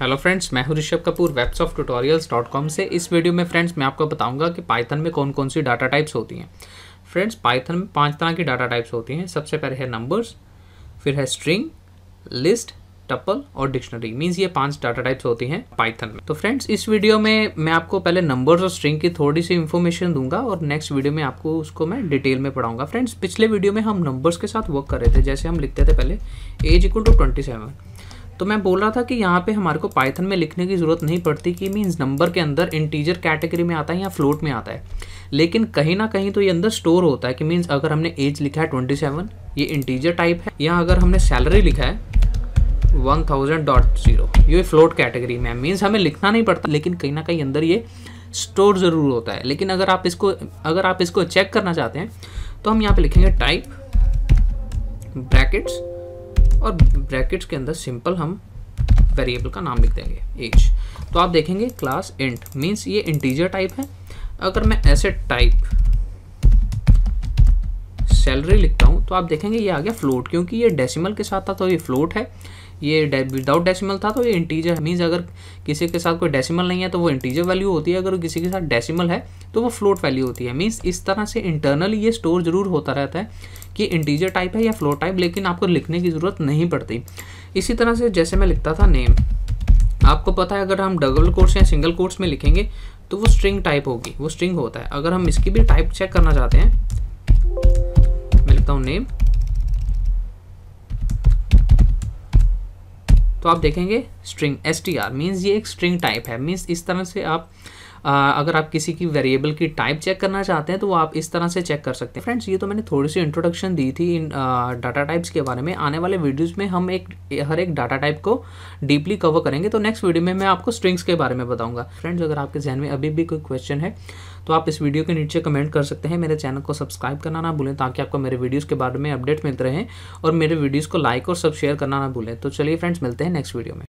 hello friends मैं हूं Rishabh Kapoor webs of tutorials dot com से इस वीडियो में फ्रेंड्स मैं आपको बताऊंगा कि पाइथन में कौन कौन सी डाटा टाइप्स होती हैं फ्रेंड्स पाइथन में पांच तरह की डाटा टाइप्स होती हैं सबसे पहले है नंबर्स फिर है स्ट्रिंग लिस्ट टपल और डिक्शनरी मीन्स ये पांच डाटा टाइप्स होती हैं पाइथन में तो फ्रेंड्स इस वीडियो में मैं आपको पहले नंबर्स और स्ट्रिंग की थोड़ी सी इन्फॉर्मेशन दूंगा और नेक्स्ट वीडियो में आपको उसको मैं डिटेल में पढ़ाऊंगा फ्रेंड्स पिछले वीडियो में हम नंबर्स के साथ वर्क कर रहे थे जैसे हम लिखते थे पहले age equal to twenty seven तो मैं बोल रहा था कि यहाँ पे हमारे को पाइथन में लिखने की ज़रूरत नहीं पड़ती कि मीन्स नंबर के अंदर इंटीजर कैटेगरी में आता है या फ्लोट में आता है लेकिन कहीं ना कहीं तो ये अंदर स्टोर होता है कि मीन्स अगर हमने एज लिखा है ट्वेंटी सेवन ये इंटीजर टाइप है या अगर हमने सैलरी लिखा है वन थाउजेंड डॉट जीरो ये फ्लोट कैटेगरी में है मीन्स हमें लिखना नहीं पड़ता लेकिन कहीं ना कहीं अंदर ये स्टोर ज़रूर होता है लेकिन अगर आप इसको अगर आप इसको चेक करना चाहते हैं तो हम यहाँ पर लिखेंगे टाइप ब्रैकेट्स और ब्रैकेट्स के अंदर सिंपल हम वेरिएबल का नाम लिख देंगे एज तो आप देखेंगे क्लास इंट मीन्स ये इंटीजर टाइप है अगर मैं ऐसे टाइप सैलरी लिखता हूँ तो आप देखेंगे ये आ गया फ्लोट क्योंकि ये डेसिमल के साथ था तो ये फ्लोट है ये विदाउट डेसिमल था तो ये इंटीजर मीन्स अगर किसी के साथ कोई डेसिमल नहीं है तो वो इंटीजर वैल्यू होती है अगर किसी के साथ डेसिमल है तो वो फ्लोट वैल्यू होती है मीन्स इस तरह से इंटरनली ये स्टोर जरूर होता रहता है कि इंटीजर टाइप है या फ्लोट टाइप लेकिन आपको लिखने की ज़रूरत नहीं पड़ती इसी तरह से जैसे मैं लिखता था नेम आपको पता है अगर हम डबल कोर्स या सिंगल कोर्स में लिखेंगे तो वो स्ट्रिंग टाइप होगी वो स्ट्रिंग होता है अगर हम इसकी भी टाइप चेक करना चाहते हैं करता हूँ नेम तो आप देखेंगे string S T R means ये एक स्ट्रिंग टाइप है मीन्स इस तरह से आप अगर आप किसी की वेरिएबल की टाइप चेक करना चाहते हैं तो आप इस तरह से चेक कर सकते हैं फ्रेंड्स ये तो मैंने थोड़ी सी इंट्रोडक्शन दी थी इन डाटा टाइप्स के बारे में आने वाले वीडियोज़ में हम एक हर एक डाटा टाइप को डीपली कवर करेंगे तो नेक्स्ट वीडियो में मैं आपको स्ट्रिंग्स के बारे में बताऊँगा फ्रेंड्स अगर आपके जहन में अभी भी कोई क्वेश्चन है तो आप इस वीडियो के नीचे कमेंट कर सकते हैं मेरे चैनल को सब्सक्राइब करना ना भूलें ताकि आपको मेरे वीडियोज़ के बारे में अपडेट मिलते रहें और मेरे वीडियोज़ को लाइक और सब शेयर करना ना भूलें तो चलिए फ्रेंड्स मिलते हैं नेक्स्ट वीडियो में